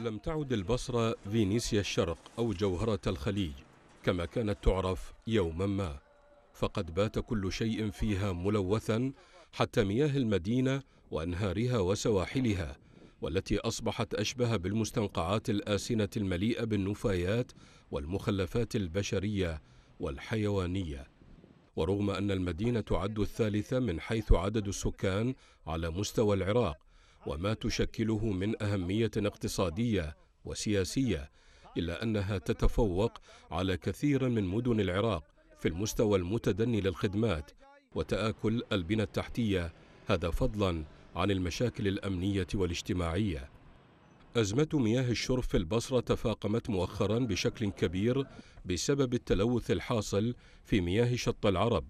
لم تعد البصرة فينيسيا الشرق أو جوهرة الخليج كما كانت تعرف يوما ما فقد بات كل شيء فيها ملوثا حتى مياه المدينة وأنهارها وسواحلها والتي أصبحت أشبه بالمستنقعات الآسنة المليئة بالنفايات والمخلفات البشرية والحيوانية ورغم أن المدينة تعد الثالثة من حيث عدد السكان على مستوى العراق وما تشكله من أهمية اقتصادية وسياسية إلا أنها تتفوق على كثير من مدن العراق في المستوى المتدني للخدمات وتآكل البنى التحتية هذا فضلا عن المشاكل الأمنية والاجتماعية أزمة مياه الشرب في البصرة تفاقمت مؤخرا بشكل كبير بسبب التلوث الحاصل في مياه شط العرب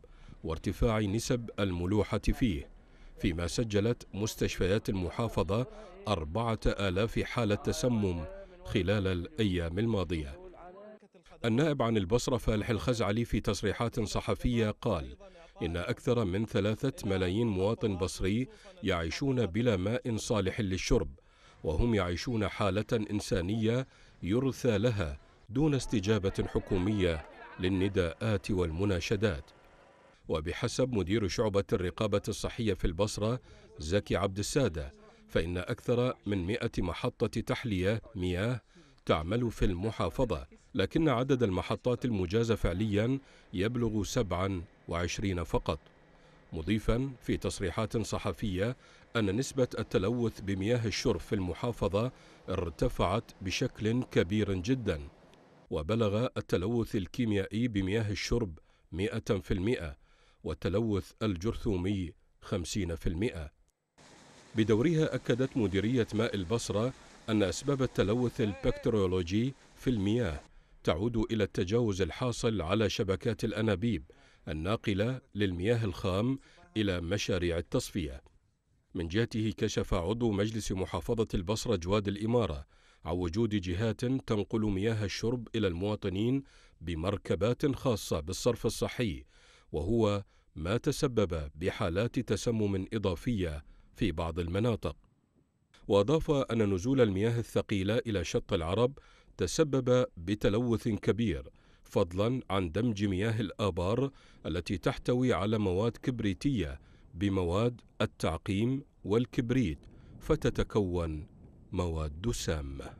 وارتفاع نسب الملوحة فيه فيما سجلت مستشفيات المحافظة أربعة آلاف حالة تسمم خلال الأيام الماضية النائب عن البصرة فالح الخزعلي في تصريحات صحفية قال إن أكثر من ثلاثة ملايين مواطن بصري يعيشون بلا ماء صالح للشرب وهم يعيشون حالة إنسانية يرثى لها دون استجابة حكومية للنداءات والمناشدات وبحسب مدير شعبة الرقابة الصحية في البصرة زكي عبد السادة فإن أكثر من 100 محطة تحلية مياه تعمل في المحافظة لكن عدد المحطات المجازة فعليا يبلغ 27 فقط مضيفا في تصريحات صحفية أن نسبة التلوث بمياه الشرب في المحافظة ارتفعت بشكل كبير جدا وبلغ التلوث الكيميائي بمياه الشرب 100% والتلوث الجرثومي 50% بدورها أكدت مديرية ماء البصرة أن أسباب التلوث البكتيريولوجي في المياه تعود إلى التجاوز الحاصل على شبكات الأنابيب الناقلة للمياه الخام إلى مشاريع التصفية من جهته كشف عضو مجلس محافظة البصرة جواد الإمارة عن وجود جهات تنقل مياه الشرب إلى المواطنين بمركبات خاصة بالصرف الصحي وهو ما تسبب بحالات تسمم إضافية في بعض المناطق وأضاف أن نزول المياه الثقيلة إلى شط العرب تسبب بتلوث كبير فضلا عن دمج مياه الآبار التي تحتوي على مواد كبريتية بمواد التعقيم والكبريت فتتكون مواد سامه